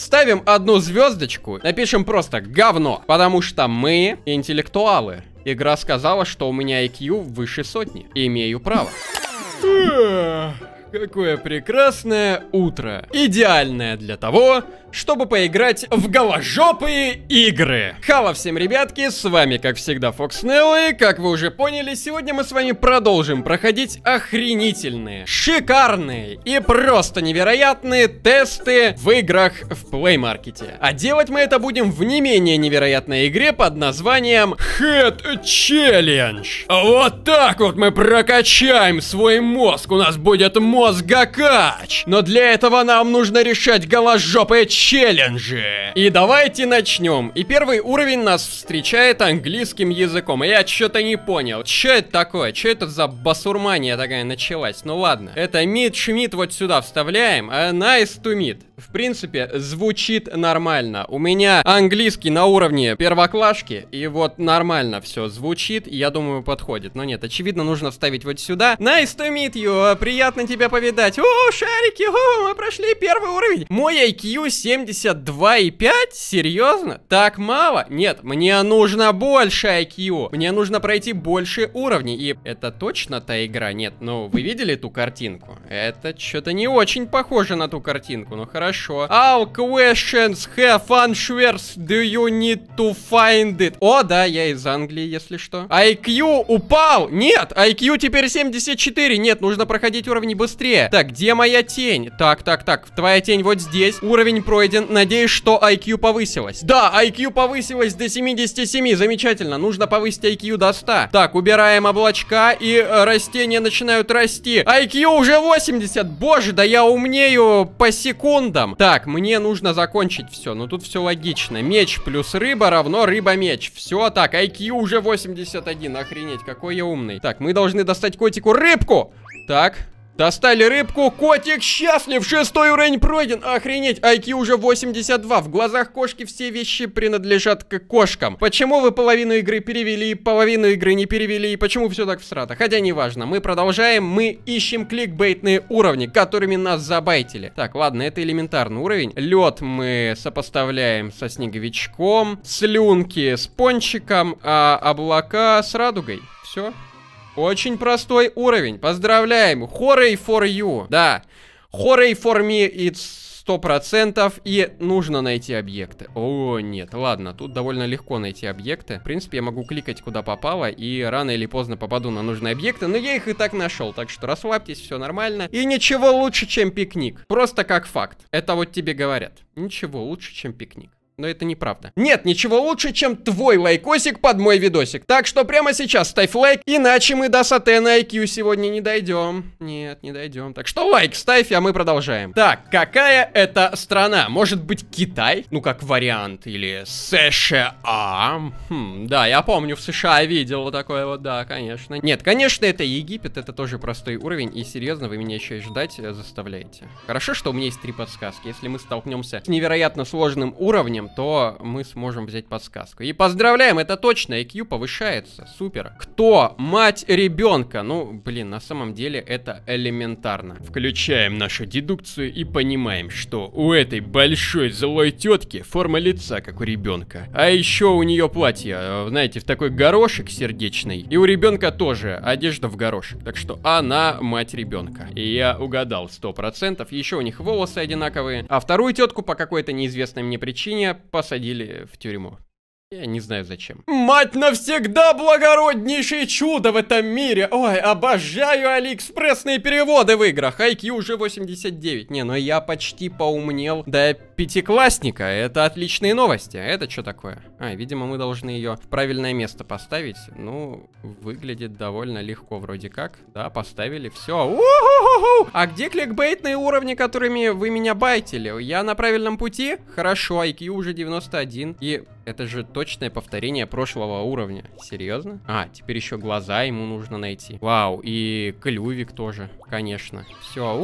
Ставим одну звездочку, напишем просто говно, потому что мы интеллектуалы. Игра сказала, что у меня IQ выше сотни. Имею право. Какое прекрасное утро. Идеальное для того, чтобы поиграть в голожопые игры. Хава всем, ребятки, с вами, как всегда, Фокс Нео, и, как вы уже поняли, сегодня мы с вами продолжим проходить охренительные, шикарные и просто невероятные тесты в играх в Play Market. А делать мы это будем в не менее невероятной игре под названием Head Challenge. Вот так вот мы прокачаем свой мозг, у нас будет мозгокач. Но для этого нам нужно решать голожопые челленджи челленджи. И давайте начнем. И первый уровень нас встречает английским языком. Я что-то не понял. Что это такое? Что это за басурмания такая началась? Ну ладно. Это мид шмид вот сюда вставляем. Uh, nice to в принципе, звучит нормально. У меня английский на уровне первоклашки, и вот нормально все звучит, я думаю, подходит. Но нет, очевидно, нужно вставить вот сюда. Nice to meet you, приятно тебя повидать. О, шарики, о, мы прошли первый уровень. Мой IQ 72,5? Серьезно? Так мало? Нет, мне нужно больше IQ. Мне нужно пройти больше уровней. И это точно та игра? Нет, ну вы видели эту картинку? Это что-то не очень похоже на ту картинку, но ну, хорошо хорошо. Our questions have answers. Do you need to find it? О, да, я из Англии, если что. IQ упал! Нет, IQ теперь 74. Нет, нужно проходить уровни быстрее. Так, где моя тень? Так, так, так, твоя тень вот здесь. Уровень пройден. Надеюсь, что IQ повысилось. Да, IQ повысилось до 77. Замечательно. Нужно повысить IQ до 100. Так, убираем облачка, и э, растения начинают расти. IQ уже 80. Боже, да я умнею по секунду дам. Так, мне нужно закончить все. Ну тут все логично. Меч плюс рыба равно рыба-меч. Все, так, IQ уже 81. Охренеть, какой я умный. Так, мы должны достать котику рыбку. Так, Достали рыбку, котик счастлив, шестой уровень пройден, охренеть, IQ уже 82, в глазах кошки все вещи принадлежат к кошкам. Почему вы половину игры перевели, половину игры не перевели, и почему все так всрато? Хотя неважно, мы продолжаем, мы ищем кликбейтные уровни, которыми нас забайтили. Так, ладно, это элементарный уровень. Лед мы сопоставляем со снеговичком, слюнки с пончиком, а облака с радугой. Все. Очень простой уровень. Поздравляем. Хорей for you. Да. Хорей for me it's 100% и нужно найти объекты. О, нет, ладно, тут довольно легко найти объекты. В принципе, я могу кликать куда попало и рано или поздно попаду на нужные объекты, но я их и так нашел, так что расслабьтесь, все нормально. И ничего лучше, чем пикник. Просто как факт. Это вот тебе говорят. Ничего лучше, чем пикник но это неправда. Нет ничего лучше, чем твой лайкосик под мой видосик. Так что прямо сейчас ставь лайк, иначе мы до сатена IQ сегодня не дойдем. Нет, не дойдем. Так что лайк ставь, а мы продолжаем. Так, какая это страна? Может быть Китай? Ну, как вариант. Или США? Хм, да, я помню, в США видел вот такое вот, да, конечно. Нет, конечно, это Египет, это тоже простой уровень. И серьезно, вы меня еще и ждать э, заставляете. Хорошо, что у меня есть три подсказки. Если мы столкнемся с невероятно сложным уровнем, то мы сможем взять подсказку. И поздравляем, это точно, IQ повышается, супер. Кто мать ребенка? Ну, блин, на самом деле это элементарно. Включаем нашу дедукцию и понимаем, что у этой большой злой тетки форма лица, как у ребенка. А еще у нее платье, э, знаете, в такой горошек сердечный. И у ребенка тоже одежда в горошек. Так что она мать ребенка. И я угадал 100%. Еще у них волосы одинаковые. А вторую тетку по какой-то неизвестной мне причине посадили в тюрьму. Я не знаю зачем. Мать навсегда благороднейшее чудо в этом мире! Ой, обожаю алиэкспрессные переводы в играх. IQ уже 89. Не, но ну я почти поумнел до пятиклассника. Это отличные новости. А это что такое? А, видимо, мы должны ее в правильное место поставить. Ну, выглядит довольно легко вроде как. Да, поставили. Все. А где кликбейтные уровни, которыми вы меня байтили? Я на правильном пути? Хорошо, IQ уже 91. И это же точное повторение прошлого уровня. Серьезно? А, теперь еще глаза ему нужно найти. Вау, и клювик тоже, конечно. Все.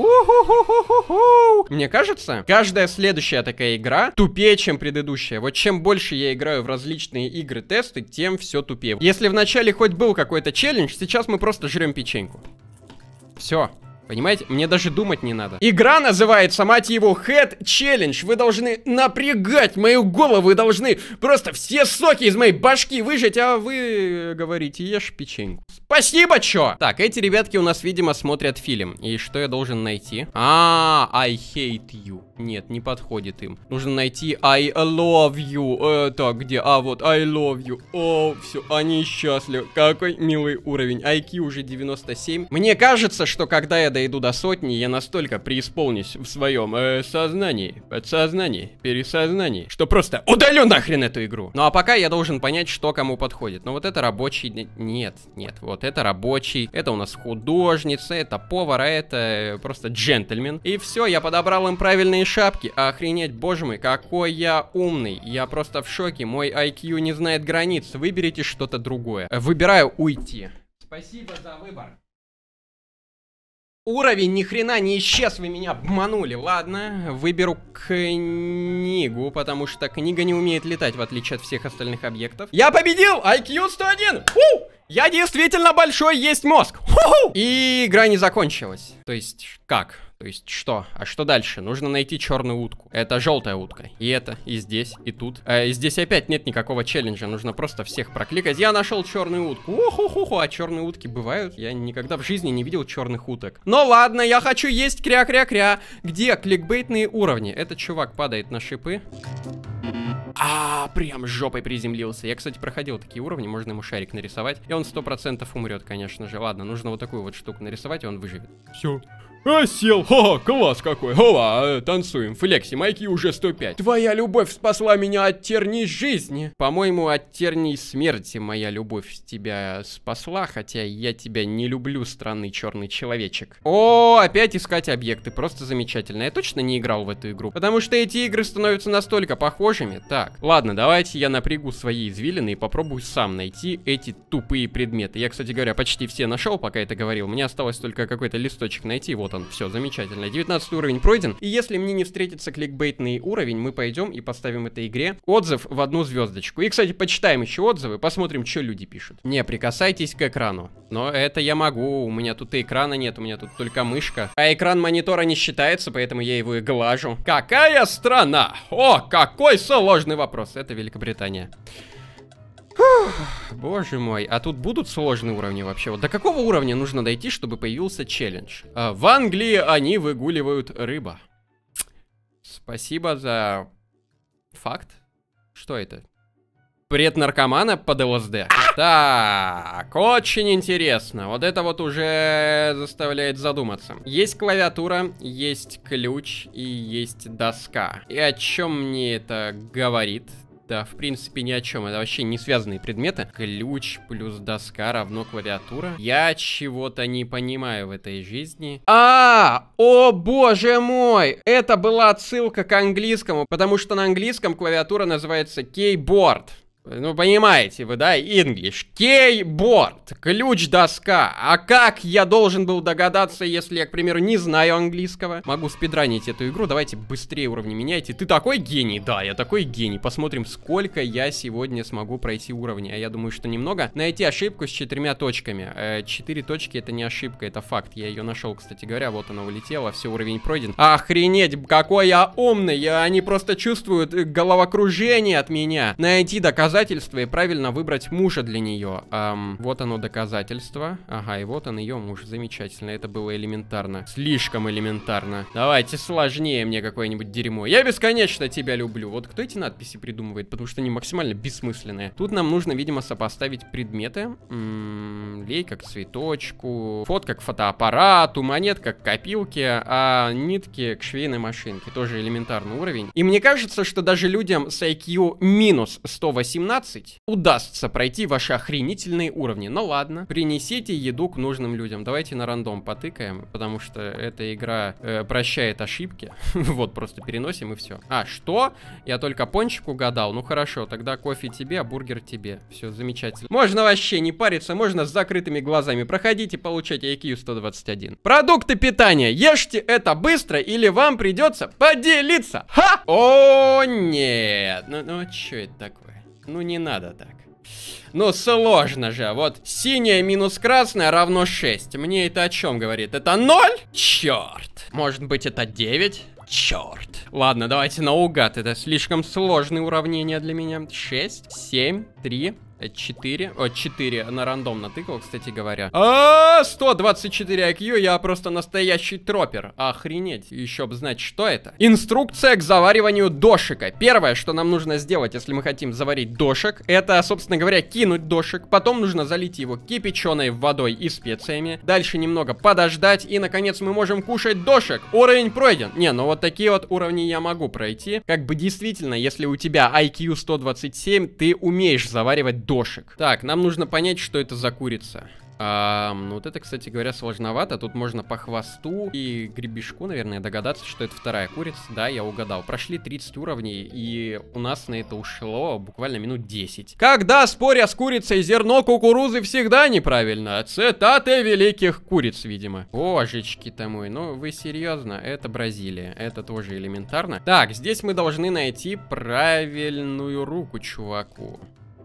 Мне кажется, каждая следующая такая игра тупее, чем предыдущая. Вот чем больше я играю в различные игры-тесты, тем все тупее. Если вначале хоть был какой-то челлендж, сейчас мы просто жрем печеньку. Все. Понимаете? Мне даже думать не надо. Игра называется, мать его, Head Challenge. Вы должны напрягать мою голову. Вы должны просто все соки из моей башки выжать, а вы говорите, ешь печеньку. Спасибо, чё! Так, эти ребятки у нас, видимо, смотрят фильм. И что я должен найти? А, -а, -а I hate you. Нет, не подходит им. Нужно найти I love you. Э, так, где? А, вот, I love you. О, все, они счастливы. Какой милый уровень. IQ уже 97. Мне кажется, что когда я дойду до сотни, я настолько преисполнюсь в своем э, сознании, подсознании, пересознании, что просто удалю нахрен эту игру. Ну а пока я должен понять, что кому подходит. Но ну, вот это рабочий... Нет, нет, вот это рабочий, это у нас художница, это повар, а это просто джентльмен. И все, я подобрал им правильные шапки. Охренеть, боже мой, какой я умный. Я просто в шоке. Мой IQ не знает границ. Выберите что-то другое. Выбираю уйти. Спасибо за выбор. Уровень ни хрена не исчез, вы меня обманули. Ладно, выберу книгу, потому что книга не умеет летать, в отличие от всех остальных объектов. Я победил! IQ 101! У! Я действительно большой есть мозг. Ху -ху! И игра не закончилась. То есть как? То есть что? А что дальше? Нужно найти черную утку. Это желтая утка. И это, и здесь, и тут. Э, и здесь опять нет никакого челленджа. Нужно просто всех прокликать. Я нашел черную утку. Уху-ху-ху. А черные утки бывают? Я никогда в жизни не видел черных уток. Но ну ладно, я хочу есть кря-кря-кря. Где кликбейтные уровни? Этот чувак падает на шипы. А, прям жопой приземлился. Я, кстати, проходил такие уровни, можно ему шарик нарисовать. И он сто процентов умрет, конечно же. Ладно, нужно вот такую вот штуку нарисовать, и он выживет. Все, а, сел. Ха, класс какой. Хова, э, танцуем. Флекси, майки уже 105. Твоя любовь спасла меня от терней жизни. По-моему, от терней смерти моя любовь тебя спасла, хотя я тебя не люблю, странный черный человечек. О, опять искать объекты. Просто замечательно. Я точно не играл в эту игру. Потому что эти игры становятся настолько похожими. Так, ладно, давайте я напрягу свои извилины и попробую сам найти эти тупые предметы. Я, кстати говоря, почти все нашел, пока это говорил. Мне осталось только какой-то листочек найти. Вот он. Все, замечательно. 19 уровень пройден. И если мне не встретится кликбейтный уровень, мы пойдем и поставим этой игре отзыв в одну звездочку. И, кстати, почитаем еще отзывы, посмотрим, что люди пишут. Не, прикасайтесь к экрану. Но это я могу, у меня тут и экрана нет, у меня тут только мышка. А экран монитора не считается, поэтому я его и глажу. Какая страна? О, какой сложный вопрос. Это Великобритания. Боже мой, а тут будут сложные уровни вообще? Вот до какого уровня нужно дойти, чтобы появился челлендж? А, в Англии они выгуливают рыба. Спасибо за факт. Что это? Бред наркомана под ЛСД. Так, очень интересно. Вот это вот уже заставляет задуматься. Есть клавиатура, есть ключ и есть доска. И о чем мне это говорит? Да, в принципе, ни о чем. Это вообще не связанные предметы. Ключ плюс доска равно клавиатура. Я чего-то не понимаю в этой жизни. А, о боже мой! Это была отсылка к английскому, потому что на английском клавиатура называется keyboard. Ну, понимаете вы, да, English. Кейборд, ключ-доска. А как я должен был догадаться, если я, к примеру, не знаю английского? Могу спидранить эту игру, давайте быстрее уровни меняйте. Ты такой гений? Да, я такой гений. Посмотрим, сколько я сегодня смогу пройти уровней. А я думаю, что немного. Найти ошибку с четырьмя точками. Э, четыре точки это не ошибка, это факт. Я ее нашел, кстати говоря, вот она улетела, все, уровень пройден. Охренеть, какой я умный, я, они просто чувствуют э, головокружение от меня. Найти доказательство доказательство и правильно выбрать мужа для нее. Эм, вот оно доказательство. Ага, и вот он ее муж. Замечательно, это было элементарно. Слишком элементарно. Давайте сложнее мне какое-нибудь дерьмо. Я бесконечно тебя люблю. Вот кто эти надписи придумывает? Потому что они максимально бессмысленные. Тут нам нужно, видимо, сопоставить предметы. М лей как цветочку, фот как фотоаппарату, монет как копилки, а нитки к швейной машинке. Тоже элементарный уровень. И мне кажется, что даже людям с IQ минус 118 18 удастся пройти ваши охренительные уровни. Ну ладно, принесите еду к нужным людям. Давайте на рандом потыкаем, потому что эта игра э, прощает ошибки. вот, просто переносим и все. А, что? Я только пончик угадал. Ну хорошо, тогда кофе тебе, а бургер тебе. Все, замечательно. Можно вообще не париться, можно с закрытыми глазами. Проходите, получайте IQ 121. Продукты питания. Ешьте это быстро, или вам придется поделиться. Ха! О, нет. Ну, ну, что это такое? Ну не надо так. Ну сложно же, вот синяя минус красная равно 6. Мне это о чем говорит? Это 0? Черт. Может быть это 9? Черт. Ладно, давайте наугад, это слишком сложные уравнения для меня. 6, 7, 3, 4. О, 4. На рандом натыкал, кстати говоря. А, -а, -а 124 IQ, я просто настоящий тропер. Охренеть. Еще бы знать, что это. Инструкция к завариванию дошика. Первое, что нам нужно сделать, если мы хотим заварить дошек, это, собственно говоря, кинуть дошек. Потом нужно залить его кипяченой водой и специями. Дальше немного подождать. И, наконец, мы можем кушать дошек. Уровень пройден. Не, ну вот такие вот уровни я могу пройти. Как бы действительно, если у тебя IQ 127, ты умеешь заваривать дошек. Так, нам нужно понять, что это за курица. А, ну вот это, кстати говоря, сложновато. Тут можно по хвосту и гребешку, наверное, догадаться, что это вторая курица. Да, я угадал. Прошли 30 уровней, и у нас на это ушло буквально минут 10. Когда, споря с курицей, зерно кукурузы всегда неправильно. Цитаты великих куриц, видимо. Божечки-то мой, ну вы серьезно? Это Бразилия. Это тоже элементарно. Так, здесь мы должны найти правильную руку чуваку.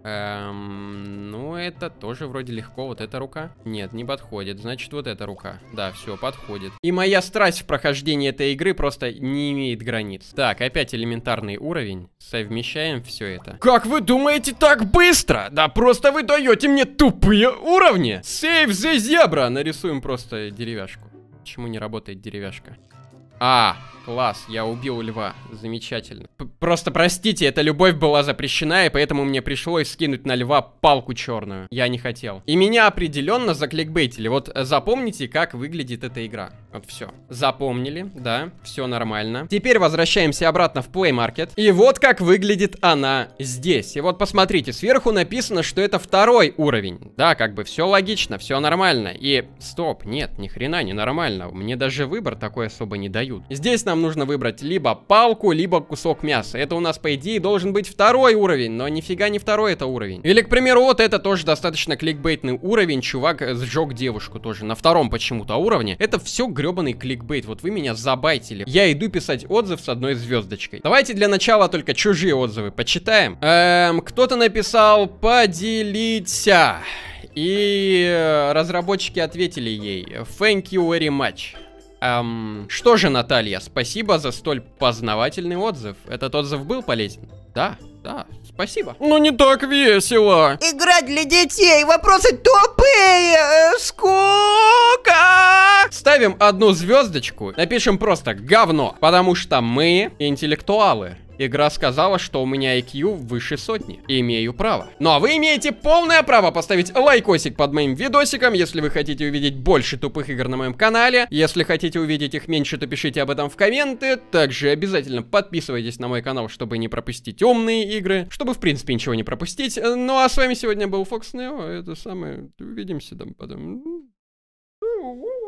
Эм, ну, это тоже вроде легко. Вот эта рука? Нет, не подходит. Значит, вот эта рука. Да, все, подходит. И моя страсть в прохождении этой игры просто не имеет границ. Так, опять элементарный уровень. Совмещаем все это. Как вы думаете так быстро? Да просто вы даете мне тупые уровни! Сейв за зебра! Нарисуем просто деревяшку. Почему не работает деревяшка? А, Класс, я убил льва. Замечательно. П просто простите, эта любовь была запрещена, и поэтому мне пришлось скинуть на льва палку черную. Я не хотел. И меня определенно закликбейтили. Вот э, запомните, как выглядит эта игра. Вот все. Запомнили, да, все нормально. Теперь возвращаемся обратно в Play Market. И вот как выглядит она здесь. И вот посмотрите, сверху написано, что это второй уровень. Да, как бы все логично, все нормально. И стоп, нет, ни хрена не нормально. Мне даже выбор такой особо не дают. Здесь нам нужно выбрать либо палку, либо кусок мяса. Это у нас, по идее, должен быть второй уровень, но нифига не второй это уровень. Или, к примеру, вот это тоже достаточно кликбейтный уровень. Чувак сжег девушку тоже на втором почему-то уровне. Это все гребаный кликбейт. Вот вы меня забайтили. Я иду писать отзыв с одной звездочкой. Давайте для начала только чужие отзывы почитаем. Эм, кто-то написал «Поделиться». И э, разработчики ответили ей «Thank you very much». Эм, что же, Наталья, спасибо за столь познавательный отзыв. Этот отзыв был полезен? Да, да, спасибо. Ну не так весело. Игра для детей, вопросы тупые, э, скука. Ставим одну звездочку, напишем просто говно, потому что мы интеллектуалы. Игра сказала, что у меня IQ выше сотни. Имею право. Ну а вы имеете полное право поставить лайкосик под моим видосиком, если вы хотите увидеть больше тупых игр на моем канале. Если хотите увидеть их меньше, то пишите об этом в комменты. Также обязательно подписывайтесь на мой канал, чтобы не пропустить умные игры, чтобы в принципе ничего не пропустить. Ну а с вами сегодня был Fox Neo, это самое. Увидимся там потом. Ooh.